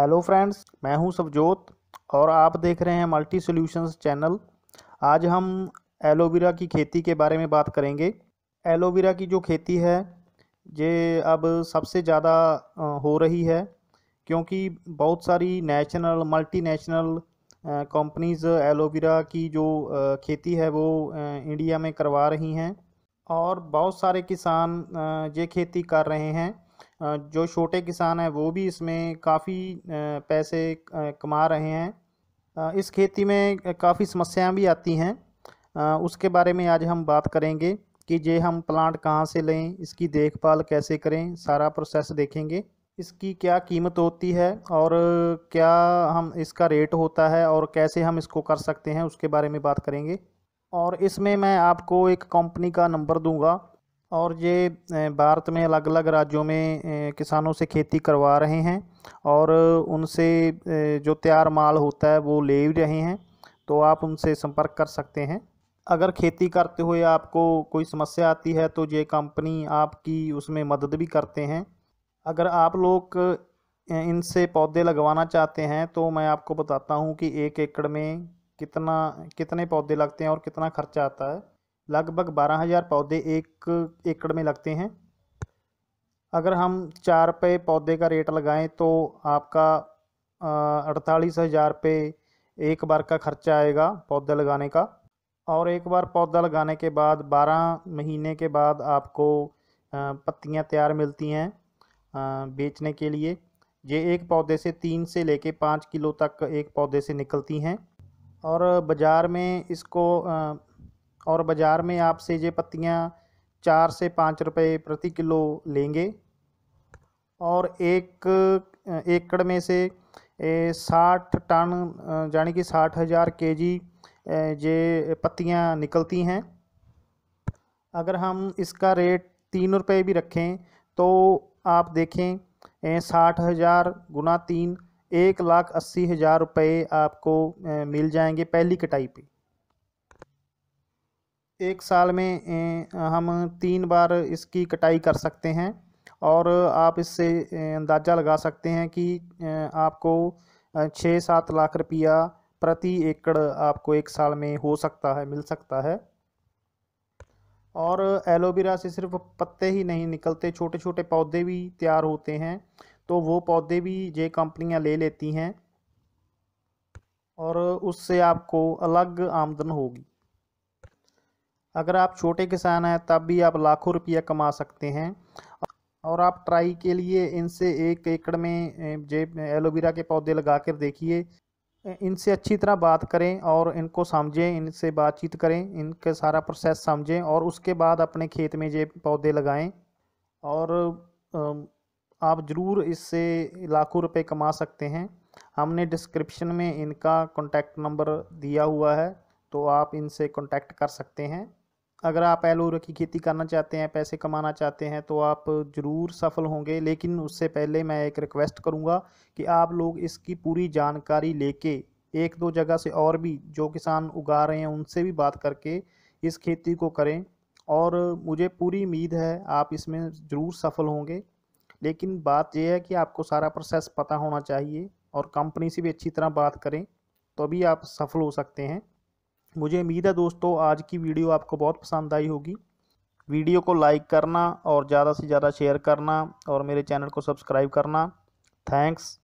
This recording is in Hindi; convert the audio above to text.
हेलो फ्रेंड्स मैं हूं सबजोत और आप देख रहे हैं मल्टी सॉल्यूशंस चैनल आज हम एलोवेरा की खेती के बारे में बात करेंगे एलोवेरा की जो खेती है ये अब सबसे ज़्यादा हो रही है क्योंकि बहुत सारी नेशनल मल्टीनेशनल कंपनीज़ एलोवेरा की जो खेती है वो इंडिया में करवा रही हैं और बहुत सारे किसान ये खेती कर रहे हैं जो छोटे किसान हैं वो भी इसमें काफ़ी पैसे कमा रहे हैं इस खेती में काफ़ी समस्याएं भी आती हैं उसके बारे में आज हम बात करेंगे कि ये हम प्लांट कहाँ से लें इसकी देखभाल कैसे करें सारा प्रोसेस देखेंगे इसकी क्या कीमत होती है और क्या हम इसका रेट होता है और कैसे हम इसको कर सकते हैं उसके बारे में बात करेंगे और इसमें मैं आपको एक कंपनी का नंबर दूंगा और ये भारत में अलग अलग राज्यों में किसानों से खेती करवा रहे हैं और उनसे जो तैयार माल होता है वो ले रहे हैं तो आप उनसे संपर्क कर सकते हैं अगर खेती करते हुए आपको कोई समस्या आती है तो ये कंपनी आपकी उसमें मदद भी करते हैं अगर आप लोग इनसे पौधे लगवाना चाहते हैं तो मैं आपको बताता हूँ कि एक एकड़ में कितना कितने पौधे लगते हैं और कितना खर्चा आता है लगभग बारह हज़ार पौधे एक एकड़ में लगते हैं अगर हम चार रुपये पौधे का रेट लगाएं तो आपका अड़तालीस हज़ार रुपये एक बार का खर्चा आएगा पौधे लगाने का और एक बार पौधा लगाने के बाद बारह महीने के बाद आपको पत्तियां तैयार मिलती हैं बेचने के लिए ये एक पौधे से तीन से लेके पाँच किलो तक एक पौधे से निकलती हैं और बाज़ार में इसको और बाज़ार में आपसे ये पत्तियाँ चार से पाँच रुपये प्रति किलो लेंगे और एक एकड़ में से साठ टन यानी कि साठ हज़ार के जी ये पत्तियाँ निकलती हैं अगर हम इसका रेट तीन रुपये भी रखें तो आप देखें साठ हज़ार गुना तीन एक लाख अस्सी हज़ार रुपये आपको मिल जाएंगे पहली कटाई पे एक साल में हम तीन बार इसकी कटाई कर सकते हैं और आप इससे अंदाज़ा लगा सकते हैं कि आपको छः सात लाख रुपया प्रति एकड़ आपको एक साल में हो सकता है मिल सकता है और एलोवेरा से सिर्फ पत्ते ही नहीं निकलते छोटे छोटे पौधे भी तैयार होते हैं तो वो पौधे भी ये कंपनियां ले लेती हैं और उससे आपको अलग आमदन होगी अगर आप छोटे किसान हैं तब भी आप लाखों रुपया कमा सकते हैं और आप ट्राई के लिए इनसे एक एकड़ में जेब एलोवेरा के पौधे लगा कर देखिए इनसे अच्छी तरह बात करें और इनको समझें इनसे बातचीत करें इनका सारा प्रोसेस समझें और उसके बाद अपने खेत में जेब पौधे लगाएं और आप ज़रूर इससे लाखों रुपए कमा सकते हैं हमने डिस्क्रिप्शन में इनका कॉन्टैक्ट नंबर दिया हुआ है तो आप इनसे कॉन्टैक्ट कर सकते हैं अगर आप एलोवेरा की खेती करना चाहते हैं पैसे कमाना चाहते हैं तो आप ज़रूर सफल होंगे लेकिन उससे पहले मैं एक रिक्वेस्ट करूंगा कि आप लोग इसकी पूरी जानकारी लेके एक दो जगह से और भी जो किसान उगा रहे हैं उनसे भी बात करके इस खेती को करें और मुझे पूरी उम्मीद है आप इसमें ज़रूर सफल होंगे लेकिन बात यह है कि आपको सारा प्रोसेस पता होना चाहिए और कंपनी से भी अच्छी तरह बात करें तो भी आप सफल हो सकते हैं मुझे उम्मीद है दोस्तों आज की वीडियो आपको बहुत पसंद आई होगी वीडियो को लाइक करना और ज़्यादा से ज़्यादा शेयर करना और मेरे चैनल को सब्सक्राइब करना थैंक्स